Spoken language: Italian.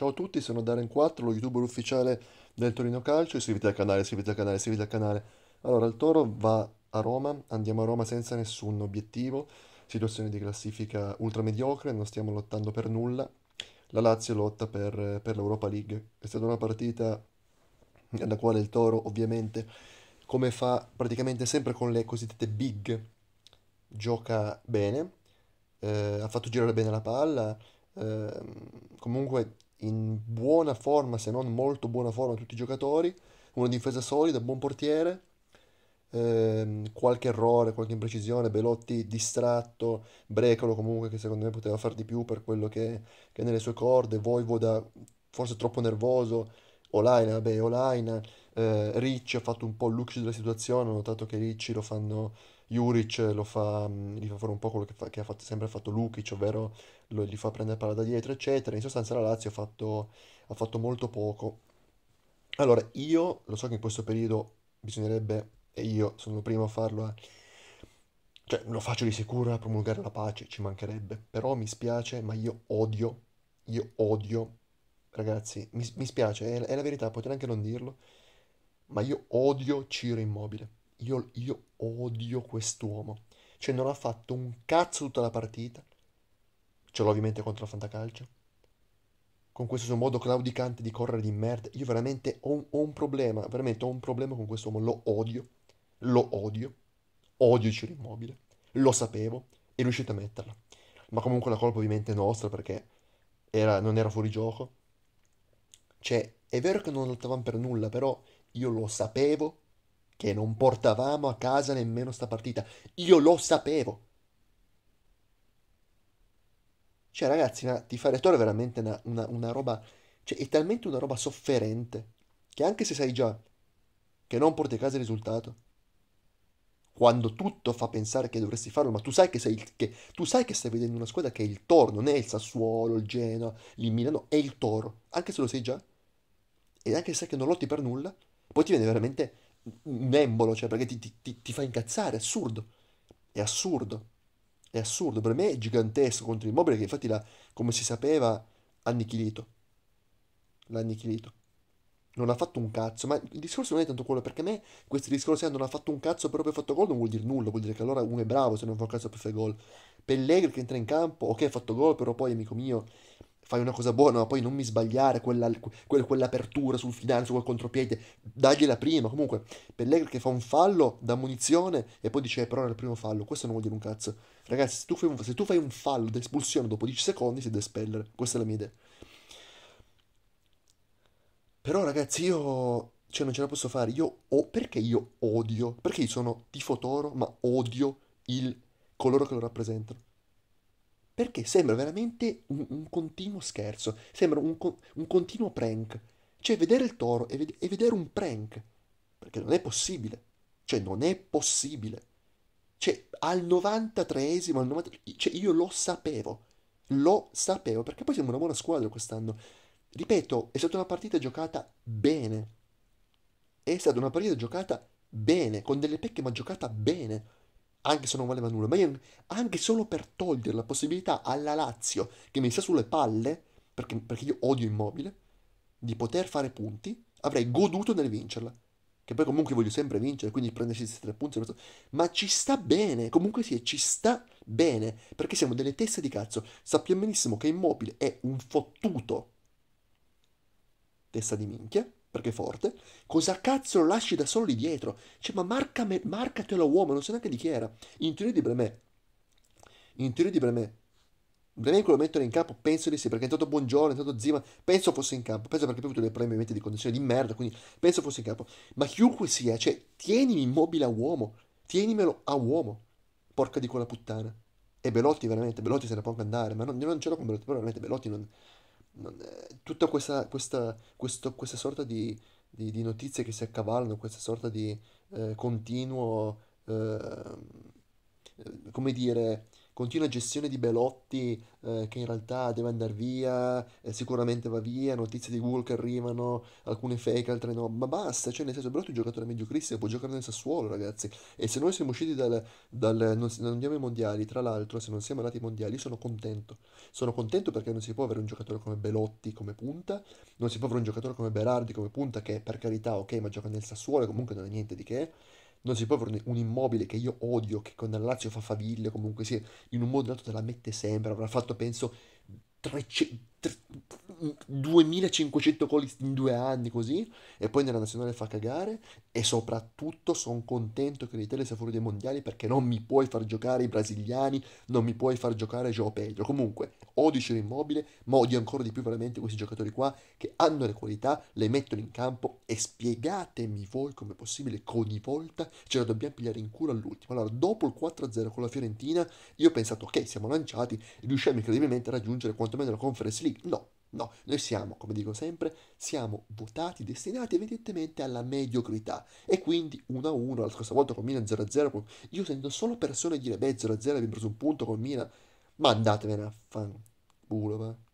Ciao a tutti, sono Darren4, lo youtuber ufficiale del Torino Calcio, iscriviti al canale, iscriviti al canale, iscriviti al canale. Allora, il Toro va a Roma, andiamo a Roma senza nessun obiettivo, situazione di classifica ultra mediocre, non stiamo lottando per nulla. La Lazio lotta per, per l'Europa League. È stata una partita nella quale il Toro ovviamente, come fa praticamente sempre con le cosiddette big, gioca bene, eh, ha fatto girare bene la palla, eh, comunque in buona forma, se non molto buona forma, tutti i giocatori, una difesa solida, buon portiere, ehm, qualche errore, qualche imprecisione, Belotti distratto, Brecolo comunque che secondo me poteva far di più per quello che, che è nelle sue corde, Voivoda forse troppo nervoso, Olaina, vabbè Olaina, eh, Ricci ha fatto un po' il luxo della situazione, ho notato che Ricci lo fanno Juric lo fa, gli fa fare un po' quello che, fa, che ha fatto, sempre fatto Lukic, ovvero lo, gli fa prendere palla da dietro, eccetera. In sostanza la Lazio ha fatto, ha fatto molto poco. Allora, io lo so che in questo periodo bisognerebbe, e io sono il primo a farlo, eh, cioè lo faccio di sicuro a promulgare la pace, ci mancherebbe, però mi spiace, ma io odio, io odio, ragazzi, mi, mi spiace, è, è la verità, potete anche non dirlo, ma io odio Ciro Immobile io, io odio quest'uomo. Cioè non ha fatto un cazzo tutta la partita. Ce l'ho ovviamente contro la Fantacalcio. Con questo suo modo claudicante di correre di merda. Io veramente ho un, ho un problema. Veramente ho un problema con quest'uomo. Lo odio. Lo odio. Odio Ciro Immobile. Lo sapevo. E riuscite a metterla. Ma comunque la colpa ovviamente è nostra perché era, non era fuori gioco. Cioè, è vero che non lottavamo per nulla, però io lo sapevo che non portavamo a casa nemmeno sta partita. Io lo sapevo. Cioè, ragazzi, una tifariatore è veramente una, una, una roba. Cioè, è talmente una roba sofferente che anche se sai già che non porti a casa il risultato, quando tutto fa pensare che dovresti farlo, ma tu sai che, il, che, tu sai che stai vedendo una squadra che è il Toro, non è il Sassuolo, il Genoa, il Milano, è il Toro, anche se lo sai già, e anche se sai che non lotti per nulla, poi ti viene veramente un embolo, cioè perché ti, ti, ti fa incazzare, è assurdo, è assurdo, è assurdo, per me è gigantesco contro Immobile che infatti l'ha, come si sapeva, annichilito, l'ha annichilito, non ha fatto un cazzo, ma il discorso non è tanto quello, perché a me questi discorsi non ha fatto un cazzo proprio fatto gol non vuol dire nulla, vuol dire che allora uno è bravo se non fa un cazzo per fare gol, Pellegrini che entra in campo, ok ha fatto gol però poi amico mio fai una cosa buona, ma poi non mi sbagliare quella, quella, quell'apertura sul finale, quel contropiede, dagliela prima. Comunque, Pellegrini che fa un fallo da munizione e poi dice, eh, però era il primo fallo, questo non vuol dire un cazzo. Ragazzi, se tu fai un, se tu fai un fallo d'espulsione dopo 10 secondi, si deve espellere. Questa è la mia idea. Però, ragazzi, io cioè non ce la posso fare. Io ho, perché io odio? Perché io sono tifo toro, ma odio il coloro che lo rappresentano. Perché sembra veramente un, un continuo scherzo, sembra un, un, continuo prank. Cioè vedere il toro e, ved- e vedere un prank. Perché non è possibile. Cioè non è possibile. Cioè al 93esimo, al 90... Cioè io lo sapevo. Lo sapevo. Perché poi siamo una buona squadra quest'anno. Ripeto, è stata una partita giocata bene. È stata una partita giocata bene, con delle pecche ma giocata bene anche se non valeva nulla, ma io, anche solo per togliere la possibilità alla Lazio, che mi sta sulle palle, perché, perché io odio Immobile, di poter fare punti, avrei goduto nel vincerla. Che poi comunque voglio sempre vincere, quindi prendersi questi tre punti. Ma ci sta bene, comunque sì, ci sta bene, perché siamo delle teste di cazzo. Sappiamo benissimo che Immobile è un fottuto testa di minchia perché è forte, cosa cazzo lo lasci da solo lì dietro? Cioè, ma marca me, marcatelo uomo, non so neanche di chi era. In teoria di Bremè, in teoria di Bremè, Bremè quello mettono in campo, penso di sì, perché è stato Buongiorno, è stato Zima, penso fosse in campo, penso perché ha avuto dei problemi ovviamente di condizione di merda, quindi penso fosse in campo. Ma chiunque sia, cioè, tienimi immobile a uomo, tienimelo a uomo, porca di quella puttana. E Belotti veramente, Belotti se ne può anche andare, ma non, non ce l'ho con Belotti, però veramente Belotti non... Eh, tutta questa, questa, questo, questa sorta di, di, di, notizie che si accavallano, questa sorta di eh, continuo, ehm, eh, come dire, continua gestione di Belotti eh, che in realtà deve andare via, eh, sicuramente va via, notizie di Google che arrivano, alcune fake, altre no, ma basta, cioè nel senso Belotti è un giocatore mediocrissimo, può giocare nel Sassuolo ragazzi, e se noi siamo usciti dal, dal non, non, andiamo ai mondiali, tra l'altro se non siamo andati ai mondiali sono contento, sono contento perché non si può avere un giocatore come Belotti come punta, non si può avere un giocatore come Berardi come punta che per carità ok ma gioca nel Sassuolo comunque non è niente di che, non si può avere un immobile che io odio, che con la Lazio fa faville, comunque sia, in un modo o nell'altro te la mette sempre, avrà fatto penso 300, 2500 gol in due anni così e poi nella nazionale fa cagare e soprattutto sono contento che l'Italia sia fuori dai mondiali perché non mi puoi far giocare i brasiliani, non mi puoi far giocare Joe Pedro. Comunque odio Ciro Immobile, ma odio ancora di più veramente questi giocatori qua che hanno le qualità, le mettono in campo e spiegatemi voi come è possibile che ogni volta ce la dobbiamo pigliare in culo all'ultimo. Allora, dopo il 4-0 con la Fiorentina, io ho pensato ok, siamo lanciati, riusciamo incredibilmente a raggiungere quantomeno la Conference League. No, No, noi siamo, come dico sempre, siamo votati, destinati evidentemente alla mediocrità. E quindi 1-1, la scorsa volta con Milan 0-0, io sento solo persone dire, beh 0-0 abbiamo preso un punto con Milan, ma andatevene a fanculo, va.